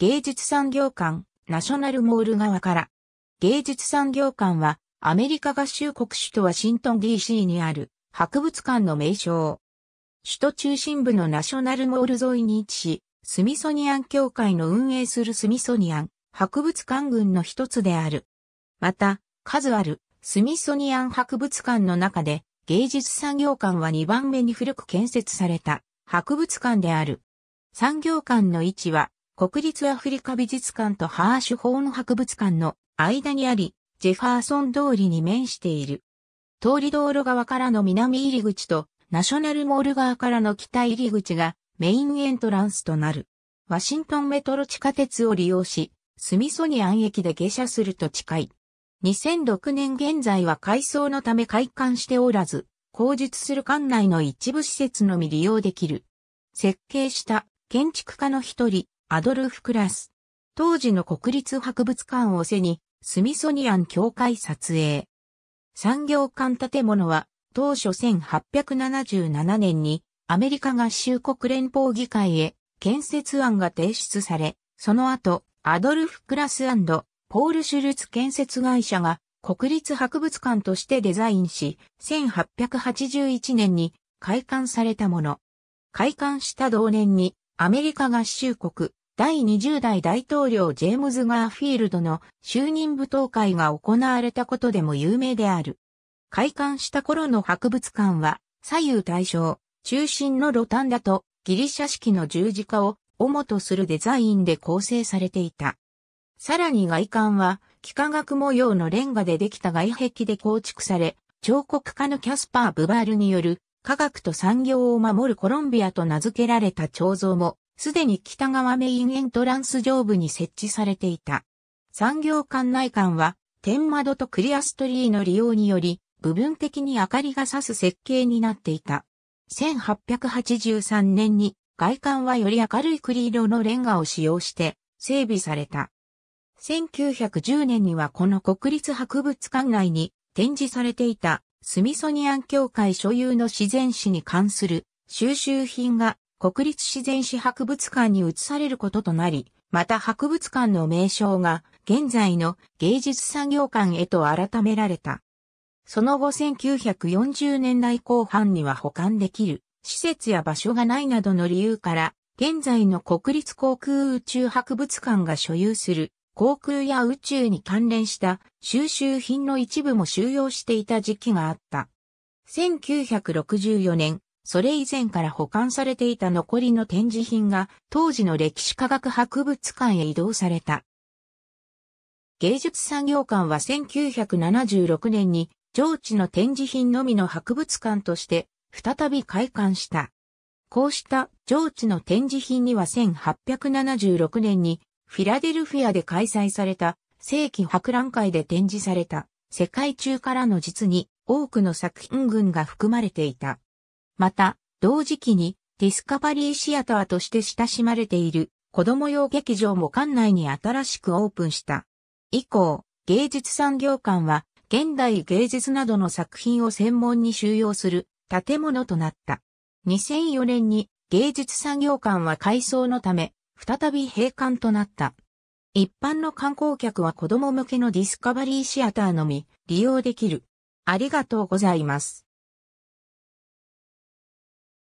芸術産業館、ナショナルモール側から。芸術産業館は、アメリカ合衆国首都ワシントン DC にある博物館の名称。首都中心部のナショナルモール沿いに位置し、スミソニアン協会の運営するスミソニアン博物館群の一つである。また、数あるスミソニアン博物館の中で芸術産業館は2番目に古く建設された博物館である。産業館の位置は国立アフリカ美術館とハーシュホーン博物館の間にあり、ジェファーソン通りに面している。通り道路側からの南入り口と、ナショナルモール側からの北入り口がメインエントランスとなる。ワシントンメトロ地下鉄を利用し、スミソニアン駅で下車すると近い。2006年現在は改装のため開館しておらず、工述する館内の一部施設のみ利用できる。設計した建築家の一人、アドルフ・クラス。当時の国立博物館を背に、スミソニアン協会撮影。産業館建物は、当初1877年に、アメリカ合衆国連邦議会へ建設案が提出され、その後、アドルフ・クラスポール・シュルツ建設会社が国立博物館としてデザインし、1881年に開館されたもの。開館した同年にアメリカ合衆国第20代大統領ジェームズ・ガーフィールドの就任舞踏会が行われたことでも有名である。開館した頃の博物館は左右対称、中心のロタンダとギリシャ式の十字架を主とするデザインで構成されていた。さらに外観は幾何学模様のレンガでできた外壁で構築され、彫刻家のキャスパー・ブバールによる科学と産業を守るコロンビアと名付けられた彫像も、すでに北側メインエントランス上部に設置されていた。産業館内館は、天窓とクリアストリーの利用により、部分的に明かりが差す設計になっていた。1883年に外観はより明るい栗色のレンガを使用して整備された。1910年にはこの国立博物館内に展示されていたスミソニアン協会所有の自然史に関する収集品が国立自然史博物館に移されることとなり、また博物館の名称が現在の芸術産業館へと改められた。その後1940年代後半には保管できる施設や場所がないなどの理由から、現在の国立航空宇宙博物館が所有する航空や宇宙に関連した収集品の一部も収容していた時期があった。1964年、それ以前から保管されていた残りの展示品が当時の歴史科学博物館へ移動された。芸術産業館は1976年に上智の展示品のみの博物館として再び開館した。こうした上智の展示品には1876年にフィラデルフィアで開催された世紀博覧会で展示された世界中からの実に多くの作品群が含まれていた。また、同時期にディスカバリーシアターとして親しまれている子供用劇場も館内に新しくオープンした。以降、芸術産業館は現代芸術などの作品を専門に収容する建物となった。2004年に芸術産業館は改装のため再び閉館となった。一般の観光客は子供向けのディスカバリーシアターのみ利用できる。ありがとうございます。